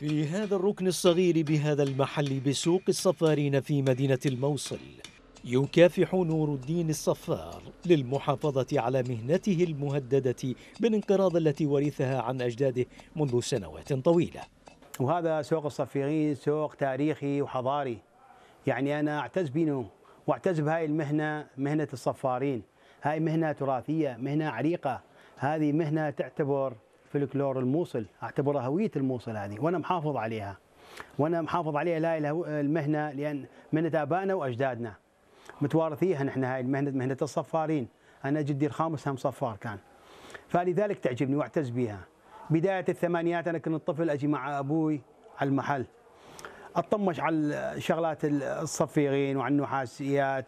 في هذا الركن الصغير بهذا المحل بسوق الصفارين في مدينة الموصل يكافح نور الدين الصفار للمحافظة على مهنته المهددة بالانقراض التي ورثها عن أجداده منذ سنوات طويلة وهذا سوق الصفيرين سوق تاريخي وحضاري يعني أنا أعتز بينه واعتز بهاي المهنة مهنة الصفارين هاي مهنة تراثية مهنة عريقة هذه مهنة تعتبر فلكلور الموصل اعتبرها هويه الموصل هذه وانا محافظ عليها وانا محافظ عليها لا اله المهنه لان مهنه ابائنا واجدادنا متوارثيها نحن هاي المهنه مهنه الصفارين انا جدي الخامس هم صفار كان فلذلك تعجبني واعتز بها بدايه الثمانينات انا كنت طفل اجي مع ابوي على المحل اطمش على شغلات الصفيغين وعلى النحاسيات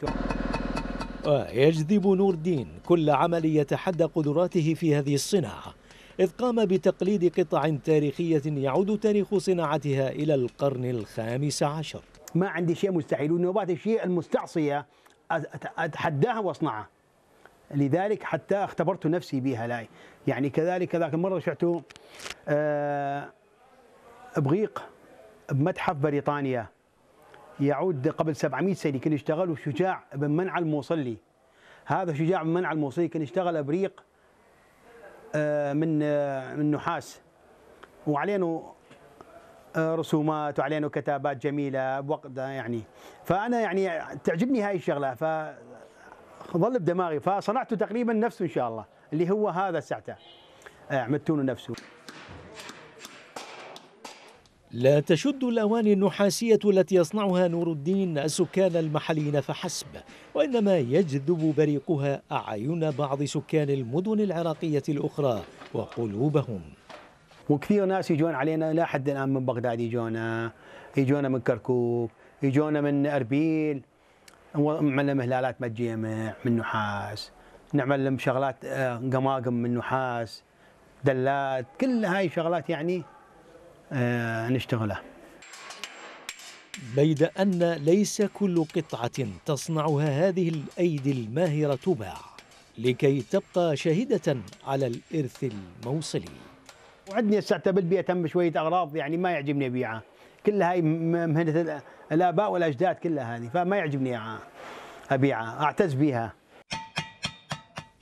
ويجذب آه، نور الدين كل عمل يتحدى قدراته في هذه الصناعه إذ قام بتقليد قطع تاريخية يعود تاريخ صناعتها إلى القرن الخامس عشر ما عندي شيء مستحيل والنوبات الشيء المستعصية أتحداها وأصنعها لذلك حتى اختبرت نفسي بها لاي يعني كذلك ذاك المرة شعت آه، بغيق بمتحف بريطانيا يعود قبل 700 سنة كان يشتغل شجاع بن منع الموصلي هذا شجاع بن منع الموصلي كان يشتغل بريق آه، من آه، من نحاس وعلينه آه، رسومات وعلينه كتابات جميله بوقت يعني فانا يعني تعجبني هاي الشغله فظل بدماغي فصنعته تقريبا نفسه ان شاء الله اللي هو هذا ساعته عملتونه نفسه لا تشد الأواني النحاسية التي يصنعها نور الدين السكان المحليين فحسب وإنما يجذب بريقها أعين بعض سكان المدن العراقية الأخرى وقلوبهم وكثير ناس يجون علينا لا حد الآن من بغداد يجونا يجونا من كركوك يجونا من أربيل نعمل لهم هلالات من نحاس نعمل لهم شغلات آه، قماقم من نحاس دلات كل هاي شغلات يعني آه، نشتغله بيد أن ليس كل قطعة تصنعها هذه الأيدي الماهرة تباع لكي تبقى شاهدة على الإرث الموصلي وعدني الساعة بالبيت هم شوية أغراض يعني ما يعجبني أبيعها كلها هاي مهنة الآباء والأجداد كلها هذه فما يعجبني أبيعها أعتز بها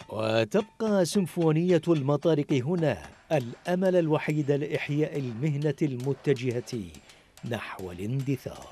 وتبقى سمفونية المطارق هنا الأمل الوحيد لإحياء المهنة المتجهة نحو الاندثار